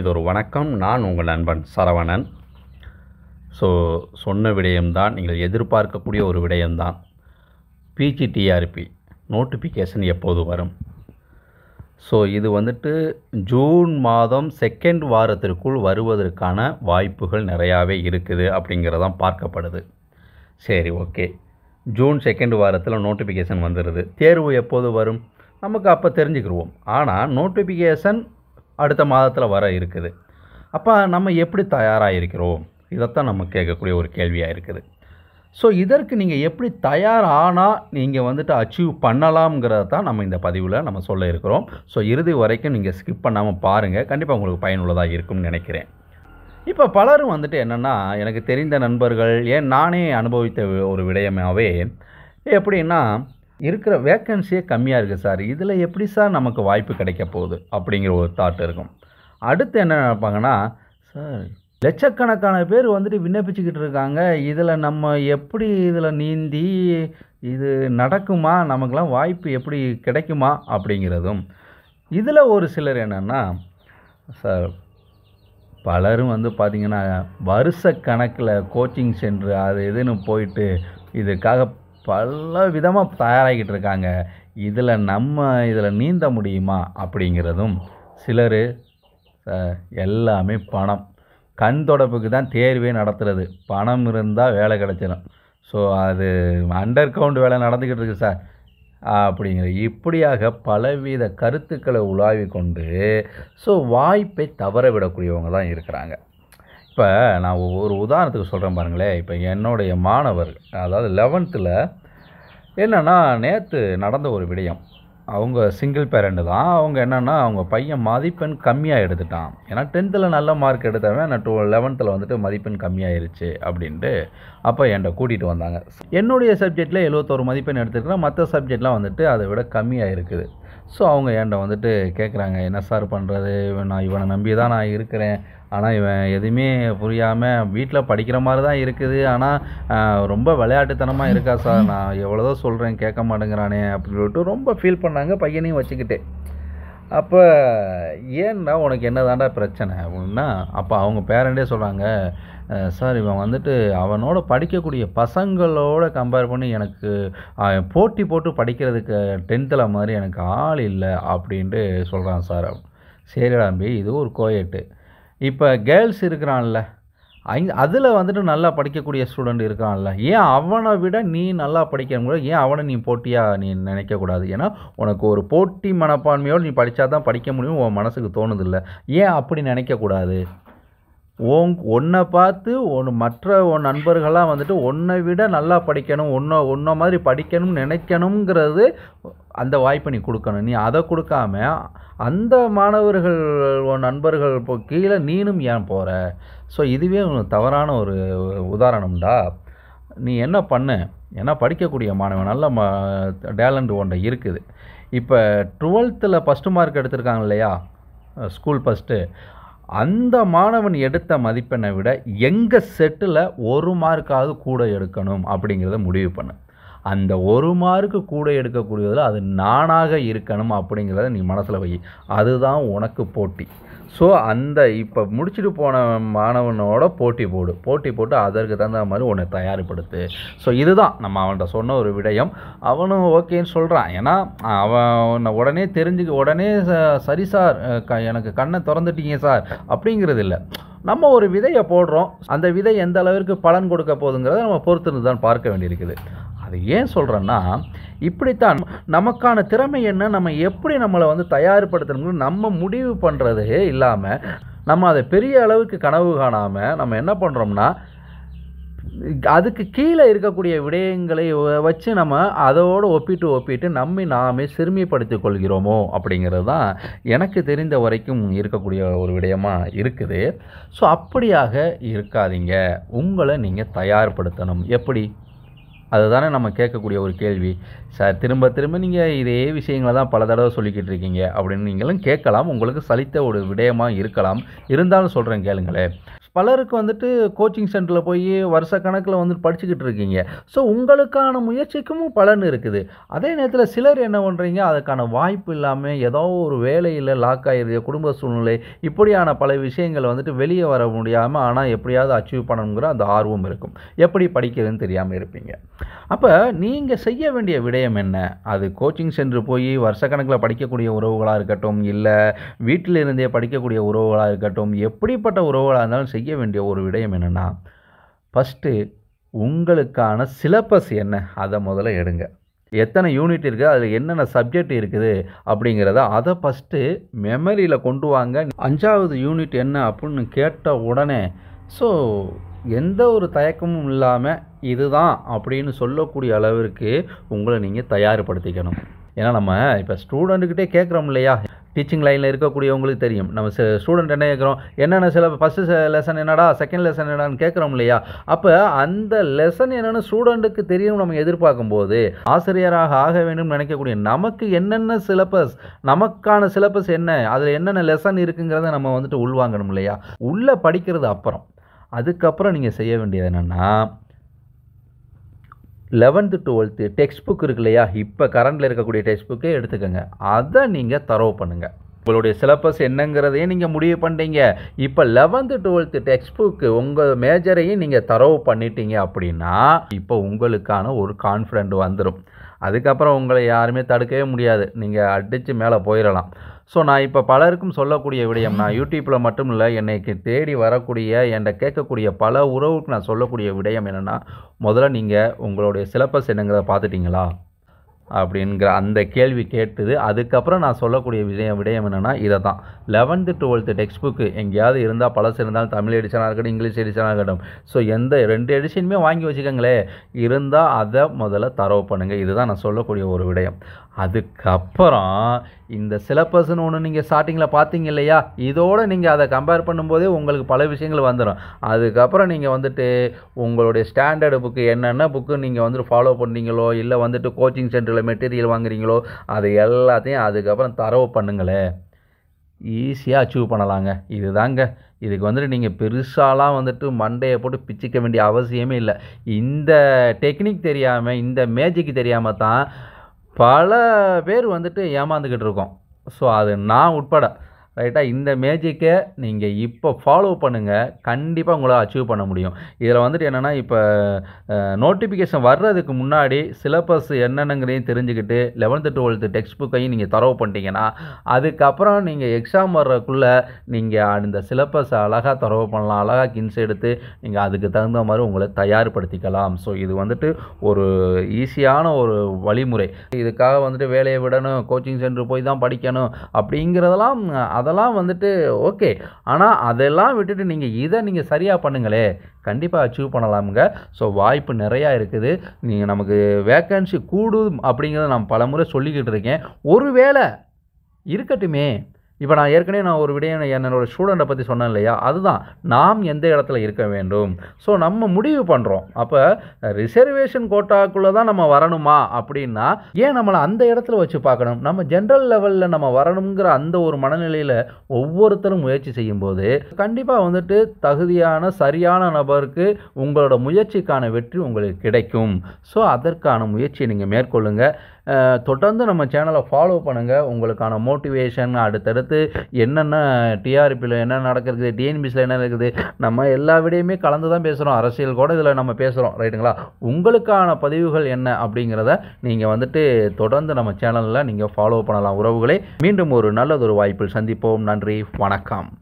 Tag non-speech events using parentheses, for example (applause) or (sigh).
இது ஒரு வணக்கம் நான் உங்கள் நண்பன் சரவணன் ஸோ சொன்ன விடயம்தான் நீங்கள் எதிர்பார்க்கக்கூடிய ஒரு விடயம்தான் பிஜிடிஆர்பி நோட்டிஃபிகேஷன் எப்போது வரும் ஸோ இது வந்துட்டு ஜூன் மாதம் செகண்ட் வாரத்திற்குள் வருவதற்கான வாய்ப்புகள் நிறையாவே இருக்குது அப்படிங்கிறதான் பார்க்கப்படுது சரி ஓகே ஜூன் செகண்ட் வாரத்தில் நோட்டிஃபிகேஷன் வந்துடுது தேர்வு எப்போது வரும் நமக்கு அப்போ தெரிஞ்சுக்கிடுவோம் ஆனால் நோட்டிஃபிகேஷன் அடுத்த மாதத்தில் வர இருக்குது அப்போ நம்ம எப்படி தயாராக இருக்கிறோம் இதைத்தான் நம்ம கேட்கக்கூடிய ஒரு கேள்வியாக இருக்குது ஸோ இதற்கு நீங்கள் எப்படி தயாரானால் நீங்கள் வந்துட்டு அச்சீவ் பண்ணலாம்ங்கிறத தான் நம்ம இந்த பதிவில் நம்ம சொல்ல இருக்கிறோம் ஸோ இறுதி வரைக்கும் நீங்கள் ஸ்கிப் பண்ணாமல் பாருங்கள் கண்டிப்பாக உங்களுக்கு பயனுள்ளதாக இருக்கும்னு நினைக்கிறேன் இப்போ பலரும் வந்துட்டு என்னென்னா எனக்கு தெரிந்த நண்பர்கள் ஏன் நானே அனுபவித்த ஒரு விடயமாகவே எப்படின்னா இருக்கிற வேக்கன்சியே கம்மியாக இருக்குது சார் இதில் எப்படி சார் நமக்கு வாய்ப்பு கிடைக்க போகுது அப்படிங்கிற ஒரு தாட் இருக்கும் அடுத்து என்ன நினைப்பாங்கன்னா சார் லட்சக்கணக்கான பேர் வந்துட்டு விண்ணப்பிச்சுக்கிட்டு இருக்காங்க இதில் நம்ம எப்படி இதில் நீந்தி இது நடக்குமா நமக்கெலாம் வாய்ப்பு எப்படி கிடைக்குமா அப்படிங்கிறதும் இதில் ஒரு சிலர் என்னென்னா சார் பலரும் வந்து பார்த்திங்கன்னா வருஷ கணக்கில் கோச்சிங் சென்டர் அது இதுன்னு போயிட்டு இதுக்காக பல விதமாக தயாராகிக்கிட்டு இருக்காங்க இதில் நம்ம இதில் நீந்த முடியுமா அப்படிங்கிறதும் சிலர் எல்லாமே பணம் கண் தொடப்புக்கு தான் தேர்வே நடத்துகிறது பணம் இருந்தால் வேலை கிடச்சிடும் ஸோ அது அண்டர் கவுண்ட் வேலை நடந்துக்கிட்டு இருக்கு சார் அப்படிங்கிற இப்படியாக பலவித கருத்துக்களை உலாவி கொண்டு ஸோ வாய்ப்பை தவற விடக்கூடியவங்க தான் இருக்கிறாங்க இப்போ நான் ஒரு உதாரணத்துக்கு சொல்கிறேன் பாருங்களேன் இப்போ என்னுடைய மாணவர் அதாவது லெவன்த்தில் என்னென்னா நேற்று நடந்த ஒரு விடயம் அவங்க சிங்கிள் பேரண்ட்டு தான் அவங்க என்னென்னா அவங்க பையன் மதிப்பெண் கம்மியாக எடுத்துட்டான் ஏன்னா டென்த்தில் நல்ல மார்க் எடுத்தவன் நான் டூ லெவன்த்தில் வந்துட்டு மதிப்பெண் கம்மியாயிருச்சு அப்படின்ட்டு அப்போ என்கிட்ட கூட்டிகிட்டு வந்தாங்க என்னுடைய சப்ஜெக்டில் எழுபத்தோரு மதிப்பெண் எடுத்துருக்கிறேன் மற்ற சப்ஜெக்ட்லாம் வந்துட்டு அதை விட கம்மியாக இருக்குது ஸோ அவங்க என்கிட்ட வந்துட்டு கேட்குறாங்க என்ன சார் பண்ணுறது நான் இவனை நம்பி தான் நான் இருக்கிறேன் ஆனால் இவன் எதுவுமே புரியாமல் வீட்டில் படிக்கிற மாதிரி தான் இருக்குது ஆனால் ரொம்ப விளையாட்டுத்தனமாக இருக்கா சார் (laughs) நான் எவ்வளோதோ சொல்கிறேன் கேட்க மாட்டேங்கிறானே அப்படின்னு சொல்லிட்டு ரொம்ப ஃபீல் பண்ணாங்க பையனையும் வச்சுக்கிட்டு அப்போ ஏன்னா உனக்கு என்ன தாண்டா பிரச்சனை அப்படின்னா அப்போ அவங்க பேரண்டே சொல்கிறாங்க சார் இவன் வந்துட்டு அவனோட படிக்கக்கூடிய பசங்களோட கம்பேர் பண்ணி எனக்கு போட்டி போட்டு படிக்கிறதுக்கு டென்த்தில் மாதிரி எனக்கு ஆள் இல்லை அப்படின்ட்டு சொல்கிறான் சார் சரிடாம்பி தம்பி இது ஒரு கோயட்டு இப்போ கேர்ள்ஸ் இருக்கிறான்ல ஐ அதில் வந்துட்டு நல்லா படிக்கக்கூடிய ஸ்டூடெண்ட் இருக்கான்ல ஏன் அவனை விட நீ நல்லா கூட ஏன் அவனை நீ போட்டியாக நீ நினைக்கக்கூடாது ஏன்னா உனக்கு ஒரு போட்டி மனப்பான்மையோடு நீ படித்தா தான் படிக்க முடியும் உன் மனசுக்கு தோணுதில்லை ஏன் அப்படி நினைக்கக்கூடாது ஓங் ஒன்றை பார்த்து ஒன்று மற்ற உன் நண்பர்களாக வந்துட்டு ஒன்றை விட நல்லா படிக்கணும் ஒன்றை ஒன்றை மாதிரி படிக்கணும் நினைக்கணுங்கிறது அந்த வாய்ப்பை நீ கொடுக்கணும் நீ அதை கொடுக்காம அந்த மாணவர்கள் உன் நண்பர்கள் இப்போ கீழே நீனும் ஏன் போகிற ஸோ இதுவே தவறான ஒரு உதாரணம்டா நீ என்ன பண்ணு ஏன்னா படிக்கக்கூடிய மாணவன் நல்ல ம டேலண்ட் ஒன்றை இருக்குது இப்போ டுவெல்த்தில் ஃபஸ்ட்டு மார்க் எடுத்திருக்காங்க இல்லையா ஸ்கூல் ஃபஸ்ட்டு அந்த மாணவன் எடுத்த மதிப்பெண்ணை விட எங்கள் செட்டில் ஒரு மார்க்காவது கூட எடுக்கணும் அப்படிங்கிறத முடிவு பண்ணு அந்த ஒரு மார்க்கு கூட எடுக்கக்கூடியதில் அது நானாக இருக்கணும் அப்படிங்கிறத நீ மனசில் வை அதுதான் உனக்கு போட்டி ஸோ அந்த இப்போ முடிச்சுட்டு போன மாணவனோட போட்டி போடு போட்டி போட்டு அதற்கு தகுந்த மாதிரி உன்னை தயார்படுத்து ஸோ இதுதான் நம்ம அவன்கிட்ட சொன்ன ஒரு விடயம் அவனும் ஓகேன்னு சொல்கிறான் ஏன்னா அவன் உடனே தெரிஞ்சுக்க உடனே சரி சார் க எனக்கு கண்ணை திறந்துட்டீங்க சார் அப்படிங்கிறது இல்லை நம்ம ஒரு விதையை போடுறோம் அந்த விதை எந்த அளவிற்கு பலன் கொடுக்க போகுதுங்கிறத நம்ம பொறுத்திருந்து தான் பார்க்க வேண்டியிருக்குது அது ஏன் சொல்கிறேன்னா இப்படித்தான் நமக்கான திறமை என்ன நம்ம எப்படி நம்மளை வந்து தயார்படுத்தணும்னு நம்ம முடிவு பண்ணுறது இல்லாமல் நம்ம அதை பெரிய அளவுக்கு கனவு காணாமல் நம்ம என்ன பண்ணுறோம்னா அதுக்கு கீழே இருக்கக்கூடிய விடயங்களை வச்சு நம்ம அதோடு ஒப்பிட்டு ஒப்பிட்டு நம்மை நாமே சிறுமிப்படுத்திக் கொள்கிறோமோ அப்படிங்கிறது தான் எனக்கு தெரிந்த வரைக்கும் இருக்கக்கூடிய ஒரு விடயமாக இருக்குது ஸோ அப்படியாக இருக்காதீங்க உங்களை நீங்கள் தயார்படுத்தணும் எப்படி அதுதானே நம்ம கேட்கக்கூடிய ஒரு கேள்வி சார் திரும்ப திரும்ப நீங்கள் இதே விஷயங்களை தான் பல தடவை சொல்லிக்கிட்டு இருக்கீங்க அப்படின்னு நீங்களும் கேட்கலாம் உங்களுக்கு சலித்த ஒரு விடயமாக இருக்கலாம் இருந்தாலும் சொல்கிறேன் கேளுங்களேன் பலருக்கு வந்துட்டு கோச்சிங் சென்டரில் போய் வருஷ கணக்கில் வந்துட்டு படிச்சுக்கிட்டு இருக்கீங்க ஸோ உங்களுக்கான முயற்சிக்கும் பலன் இருக்குது அதே நேரத்தில் சிலர் என்ன பண்ணுறீங்க அதுக்கான வாய்ப்பு இல்லாமல் ஏதோ ஒரு வேலையில் லாக் ஆகிருக்கு குடும்ப சூழ்நிலை இப்படியான பல விஷயங்கள் வந்துட்டு வெளியே வர முடியாமல் ஆனால் எப்படியாவது அச்சீவ் பண்ணணுங்கிற அந்த ஆர்வம் இருக்கும் எப்படி படிக்கிறதுன்னு தெரியாமல் இருப்பீங்க அப்போ நீங்கள் செய்ய வேண்டிய விடயம் என்ன அது கோச்சிங் சென்டர் போய் வருஷக்கணக்கில் படிக்கக்கூடிய உறவுகளாக இருக்கட்டும் இல்லை வீட்டில் இருந்தே படிக்கக்கூடிய உறவுகளாக இருக்கட்டும் எப்படிப்பட்ட உறவுகளாக இருந்தாலும் செய்ய வேண்டிய ஒரு விடயம் என்னென்னா ஃபஸ்ட்டு உங்களுக்கான சிலபஸ் என்ன அதை முதல்ல எடுங்க எத்தனை யூனிட் இருக்குது அதில் என்னென்ன சப்ஜெக்ட் இருக்குது அப்படிங்கிறத அதை ஃபஸ்ட்டு மெமரியில் கொண்டு வாங்க அஞ்சாவது யூனிட் என்ன அப்படின்னு கேட்ட உடனே ஸோ எந்த ஒரு தயக்கமும் இல்லாமல் இதுதான் அப்படின்னு சொல்லக்கூடிய அளவிற்கு உங்களை நீங்கள் தயார்படுத்திக்கணும் ஏன்னா நம்ம இப்போ ஸ்டூடெண்ட்டுக்கிட்டே கேட்குறோம் இல்லையா டீச்சிங் லைனில் இருக்கக்கூடியவங்களுக்கு தெரியும் நம்ம ஸ்டூடெண்ட் என்ன கேட்குறோம் என்னென்ன சில ஃபஸ்ட்டு லெசன் என்னடா செகண்ட் லெசன் என்னடான்னு கேட்குறோம் இல்லையா அப்போ அந்த லெசன் என்னென்னு ஸ்டூடெண்ட்டுக்கு தெரியும் நம்ம எதிர்பார்க்கும் போது ஆசிரியராக ஆக வேண்டும் நினைக்கக்கூடிய நமக்கு என்னென்ன சிலபஸ் நமக்கான சிலபஸ் என்ன அதில் என்னென்ன லெசன் இருக்குங்கிறத நம்ம வந்துட்டு உள்வாங்கணும் இல்லையா உள்ளே படிக்கிறது அப்புறம் அதுக்கப்புறம் நீங்கள் செய்ய வேண்டியது என்னென்னா லெவன்த்து டுவெல்த்து டெக்ஸ்ட் புக் இருக்கு இல்லையா இப்போ கரண்டில் இருக்கக்கூடிய டெக்ஸ்ட் புக்கே எடுத்துக்கோங்க அதை நீங்கள் தரவு பண்ணுங்கள் உங்களுடைய சிலபஸ் என்னங்கிறதையே நீங்கள் முடிவு பண்ணிட்டீங்க இப்போ லெவன்த்து டுவெல்த்து டெக்ஸ்ட் புக்கு உங்கள் மேஜரையும் நீங்கள் தரவு பண்ணிட்டீங்க அப்படின்னா இப்போ உங்களுக்கான ஒரு கான்ஃபிடென்ட் வந்துடும் அதுக்கப்புறம் உங்களை யாருமே தடுக்கவே முடியாது நீங்கள் அடித்து மேலே போயிடலாம் ஸோ நான் இப்போ பலருக்கும் சொல்லக்கூடிய விடயம் நான் யூடியூப்பில் மட்டும் இல்லை என்னை தேடி வரக்கூடிய என்னை கேட்கக்கூடிய பல உறவுக்கு நான் சொல்லக்கூடிய விடயம் என்னென்னா முதல்ல நீங்கள் உங்களுடைய சிலபஸ் என்னங்கிறத பார்த்துட்டிங்களா அப்படிங்கிற அந்த கேள்வி கேட்டது அதுக்கப்புறம் நான் சொல்லக்கூடிய விஷயம் விடயம் என்னென்னா இதை தான் லெவன்த்து டுவெல்த்து டெக்ஸ்ட் புக்கு எங்கேயாவது இருந்தால் பழசு இருந்தாலும் தமிழ் எடிஷனாக இருக்கட்டும் இங்கிலீஷ் எடிஷனாக இருக்கட்டும் ஸோ எந்த ரெண்டு எடிஷனுமே வாங்கி வச்சுக்கோங்களே இருந்தால் அதை முதல்ல தரவு பண்ணுங்கள் இதுதான் நான் சொல்லக்கூடிய ஒரு விடயம் அதுக்கப்புறம் இந்த சிலபஸ்ன்னு ஒன்று நீங்கள் ஸ்டார்டிங்கில் பார்த்தீங்க இல்லையா இதோடு நீங்கள் அதை கம்பேர் பண்ணும்போதே உங்களுக்கு பல விஷயங்கள் வந்துடும் அதுக்கப்புறம் நீங்கள் வந்துட்டு உங்களுடைய ஸ்டாண்டர்டு புக்கு என்னென்ன புக்கு நீங்கள் வந்துட்டு ஃபாலோ பண்ணுறீங்களோ இல்லை வந்துட்டு கோச்சிங் சென்டரில் எவ்வளோ மெட்டீரியல் வாங்குறீங்களோ அது எல்லாத்தையும் அதுக்கப்புறம் தரவு பண்ணுங்களேன் ஈஸியாக அச்சீவ் பண்ணலாங்க இது தாங்க இதுக்கு வந்துட்டு நீங்கள் பெருசாலாம் வந்துட்டு மண்டையை போட்டு பிச்சுக்க வேண்டிய அவசியமே இல்லை இந்த டெக்னிக் தெரியாமல் இந்த மேஜிக் தெரியாமல் தான் பல பேர் வந்துட்டு ஏமாந்துக்கிட்டு இருக்கோம் ஸோ அது நான் உட்பட ரைட்டாக இந்த மேஜிக்கை நீங்கள் இப்போ ஃபாலோ பண்ணுங்கள் கண்டிப்பாக உங்களால் அச்சீவ் பண்ண முடியும் இதில் வந்துட்டு என்னென்னா இப்போ நோட்டிஃபிகேஷன் வர்றதுக்கு முன்னாடி சிலபஸ் என்னென்னங்கிறதையும் தெரிஞ்சுக்கிட்டு லெவன்த்து டுவெல்த்து டெக்ஸ்ட் புக்கையும் நீங்கள் தரவு பண்ணிட்டீங்கன்னா அதுக்கப்புறம் நீங்கள் எக்ஸாம் வர்றதுக்குள்ளே நீங்கள் இந்த சிலபஸ் அழகாக தரவு பண்ணலாம் அழகாக கின்ஸ் எடுத்து நீங்கள் அதுக்கு தகுந்த மாதிரி உங்களை தயார்படுத்திக்கலாம் ஸோ இது வந்துட்டு ஒரு ஈஸியான ஒரு வழிமுறை இதுக்காக வந்துட்டு வேலையை விடணும் கோச்சிங் சென்டர் போய் தான் படிக்கணும் அப்படிங்கிறதெல்லாம் அதெல்லாம் வந்துட்டு ஓகே ஆனால் அதெல்லாம் விட்டுட்டு நீங்கள் இதை நீங்கள் சரியாக பண்ணுங்களே கண்டிப்பாக அச்சீவ் பண்ணலாமுங்க ஸோ வாய்ப்பு நிறையா இருக்குது நீங்கள் நமக்கு வேக்கன்சி கூடும் அப்படிங்கிறத நான் பலமுறை சொல்லிக்கிட்டு இருக்கேன் ஒருவேளை இருக்கட்டுமே இப்போ நான் ஏற்கனவே நான் ஒரு விடயம் என்னோட ஸ்டூடெண்ட்டை பற்றி சொன்னேன் இல்லையா அதுதான் நாம் எந்த இடத்துல இருக்க வேண்டும் ஸோ நம்ம முடிவு பண்ணுறோம் அப்போ ரிசர்வேஷன் கோட்டாக்குள்ளே தான் நம்ம வரணுமா அப்படின்னா ஏன் நம்மளை அந்த இடத்துல வச்சு பார்க்கணும் நம்ம ஜென்ரல் லெவலில் நம்ம வரணுங்கிற அந்த ஒரு மனநிலையில் ஒவ்வொருத்தரும் முயற்சி செய்யும்போது கண்டிப்பாக வந்துட்டு தகுதியான சரியான நபருக்கு உங்களோட முயற்சிக்கான வெற்றி உங்களுக்கு கிடைக்கும் ஸோ அதற்கான முயற்சியை நீங்கள் மேற்கொள்ளுங்கள் தொடர்ந்து நம்ம சேனலை ஃபாலோ பண்ணுங்கள் உங்களுக்கான மோட்டிவேஷன் அடுத்தடுத்து என்னென்ன டிஆர்பியில் என்ன நடக்கிறது டிஎன்பிசியில் என்ன இருக்குது நம்ம எல்லா விடையுமே கலந்து தான் பேசுகிறோம் அரசியல் கூட இதில் நம்ம பேசுகிறோம் ரைட்டுங்களா உங்களுக்கான பதிவுகள் என்ன அப்படிங்கிறத நீங்கள் வந்துட்டு தொடர்ந்து நம்ம சேனலில் நீங்கள் ஃபாலோ பண்ணலாம் உறவுகளை மீண்டும் ஒரு நல்லதொரு வாய்ப்பில் சந்திப்போம் நன்றி வணக்கம்